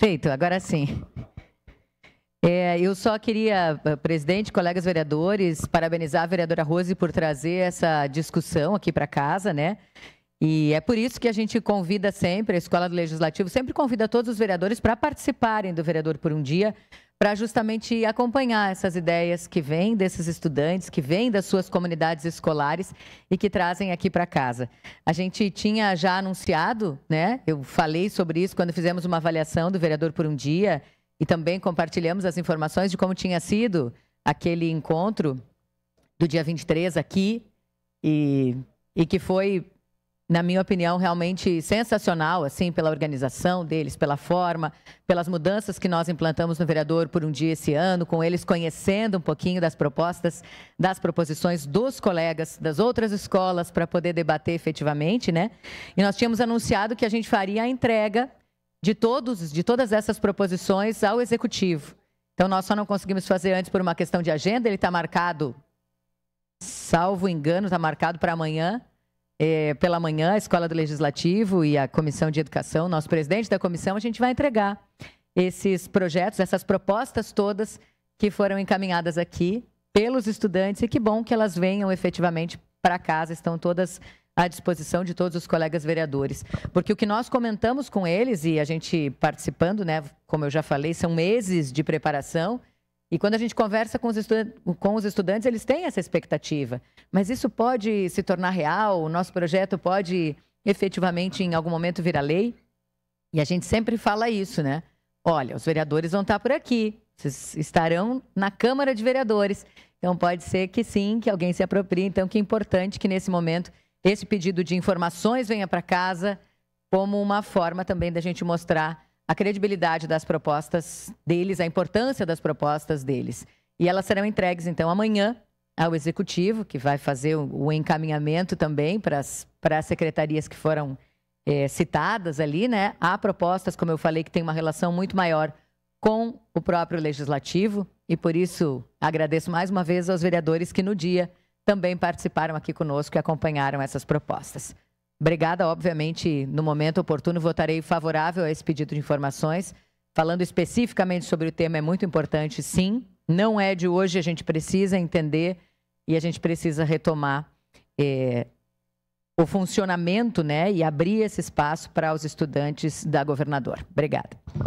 Feito, agora sim. É, eu só queria, eh, presidente, colegas vereadores, parabenizar a vereadora Rose por trazer essa discussão aqui para casa, né? E é por isso que a gente convida sempre, a Escola do Legislativo sempre convida todos os vereadores para participarem do Vereador por um Dia, para justamente acompanhar essas ideias que vêm desses estudantes, que vêm das suas comunidades escolares e que trazem aqui para casa. A gente tinha já anunciado, né? Eu falei sobre isso quando fizemos uma avaliação do Vereador por um Dia e também compartilhamos as informações de como tinha sido aquele encontro do dia 23 aqui e, e que foi na minha opinião, realmente sensacional, assim, pela organização deles, pela forma, pelas mudanças que nós implantamos no vereador por um dia esse ano, com eles conhecendo um pouquinho das propostas, das proposições dos colegas das outras escolas para poder debater efetivamente, né? E nós tínhamos anunciado que a gente faria a entrega de todos, de todas essas proposições ao executivo. Então nós só não conseguimos fazer antes por uma questão de agenda, ele está marcado, salvo engano, está marcado para amanhã é, pela manhã, a Escola do Legislativo e a Comissão de Educação, nosso presidente da comissão, a gente vai entregar esses projetos, essas propostas todas que foram encaminhadas aqui pelos estudantes e que bom que elas venham efetivamente para casa, estão todas à disposição de todos os colegas vereadores. Porque o que nós comentamos com eles, e a gente participando, né, como eu já falei, são meses de preparação e quando a gente conversa com os, com os, estudantes, eles têm essa expectativa. Mas isso pode se tornar real? O nosso projeto pode efetivamente, em algum momento, virar lei? E a gente sempre fala isso, né? Olha, os vereadores vão estar por aqui, vocês estarão na Câmara de Vereadores. Então, pode ser que sim, que alguém se aproprie. Então, que é importante que, nesse momento, esse pedido de informações venha para casa como uma forma também da gente mostrar a credibilidade das propostas deles, a importância das propostas deles. E elas serão entregues, então, amanhã ao Executivo, que vai fazer o encaminhamento também para as, para as secretarias que foram é, citadas ali, né? Há propostas, como eu falei, que têm uma relação muito maior com o próprio Legislativo, e por isso agradeço mais uma vez aos vereadores que no dia também participaram aqui conosco e acompanharam essas propostas. Obrigada, obviamente, no momento oportuno, votarei favorável a esse pedido de informações. Falando especificamente sobre o tema, é muito importante, sim. Não é de hoje, a gente precisa entender e a gente precisa retomar eh, o funcionamento né, e abrir esse espaço para os estudantes da governadora. Obrigada.